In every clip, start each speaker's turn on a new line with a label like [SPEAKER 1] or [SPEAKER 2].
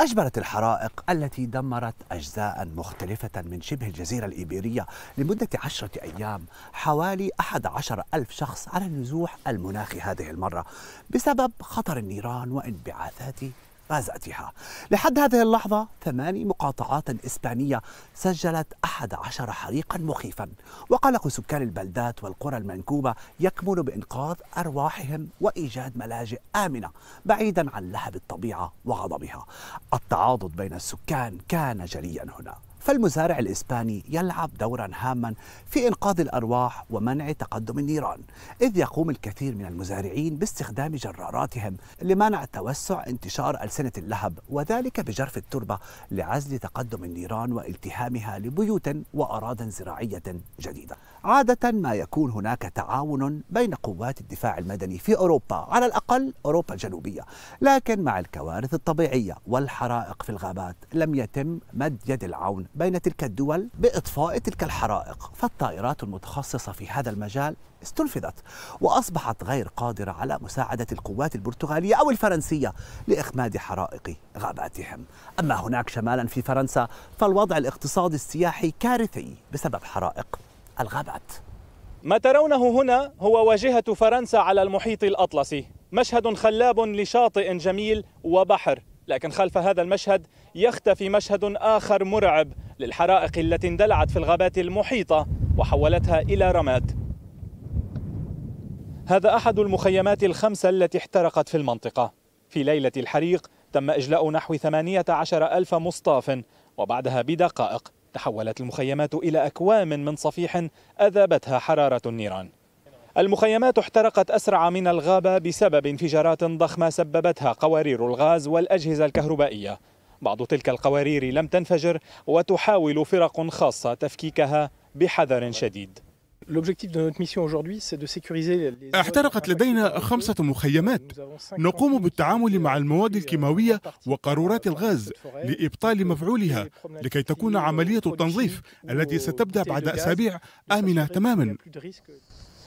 [SPEAKER 1] أجبرت الحرائق التي دمرت أجزاء مختلفة من شبه الجزيرة الإيبيرية لمدة عشرة أيام حوالي أحد عشر ألف شخص على النزوح المناخي هذه المرة بسبب خطر النيران وانبعاثات غازاتها لحد هذه اللحظة ثماني مقاطعات إسبانية سجلت أحد عشر حريقا مخيفا وقلق سكان البلدات والقرى المنكوبة يكمن بإنقاذ أرواحهم وإيجاد ملاجئ آمنة بعيدا عن لهب الطبيعة وغضبها التعاضد بين السكان كان جليا هنا فالمزارع الإسباني يلعب دورا هاما في إنقاذ الأرواح ومنع تقدم النيران إذ يقوم الكثير من المزارعين باستخدام جراراتهم لمنع توسع انتشار ألسنة اللهب وذلك بجرف التربة لعزل تقدم النيران والتهامها لبيوت وأراض زراعية جديدة عادة ما يكون هناك تعاون بين قوات الدفاع المدني في أوروبا على الأقل أوروبا الجنوبية لكن مع الكوارث الطبيعية والحرائق في الغابات لم يتم مد يد العون بين تلك الدول باطفاء تلك الحرائق فالطائرات المتخصصه في هذا المجال استنفذت واصبحت غير قادره على مساعده القوات البرتغاليه او الفرنسيه لاخماد حرائق غاباتهم اما هناك شمالا في فرنسا فالوضع الاقتصادي السياحي كارثي بسبب حرائق الغابات
[SPEAKER 2] ما ترونه هنا هو واجهه فرنسا على المحيط الاطلسي مشهد خلاب لشاطئ جميل وبحر لكن خلف هذا المشهد يختفي مشهد آخر مرعب للحرائق التي اندلعت في الغابات المحيطة وحولتها إلى رماد هذا أحد المخيمات الخمسة التي احترقت في المنطقة في ليلة الحريق تم إجلاء نحو 18 ألف مصطاف وبعدها بدقائق تحولت المخيمات إلى أكوام من صفيح أذابتها حرارة النيران المخيمات احترقت أسرع من الغابة بسبب انفجارات ضخمة سببتها قوارير الغاز والأجهزة الكهربائية بعض تلك القوارير لم تنفجر وتحاول فرق خاصة تفكيكها بحذر شديد احترقت لدينا خمسة مخيمات نقوم بالتعامل مع المواد الكيماوية وقارورات الغاز لإبطال مفعولها لكي تكون عملية التنظيف التي ستبدأ بعد أسابيع آمنة تماما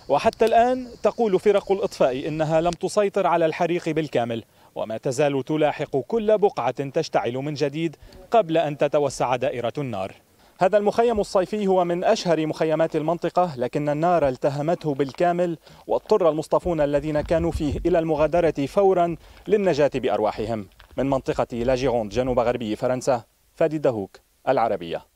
[SPEAKER 2] وحتى الآن تقول فرق الإطفاء إنها لم تسيطر على الحريق بالكامل وما تزال تلاحق كل بقعة تشتعل من جديد قبل أن تتوسع دائرة النار هذا المخيم الصيفي هو من أشهر مخيمات المنطقة لكن النار التهمته بالكامل واضطر المصطفون الذين كانوا فيه إلى المغادرة فورا للنجاة بأرواحهم من منطقة لاجيروند جنوب غربي فرنسا فادي دهوك العربية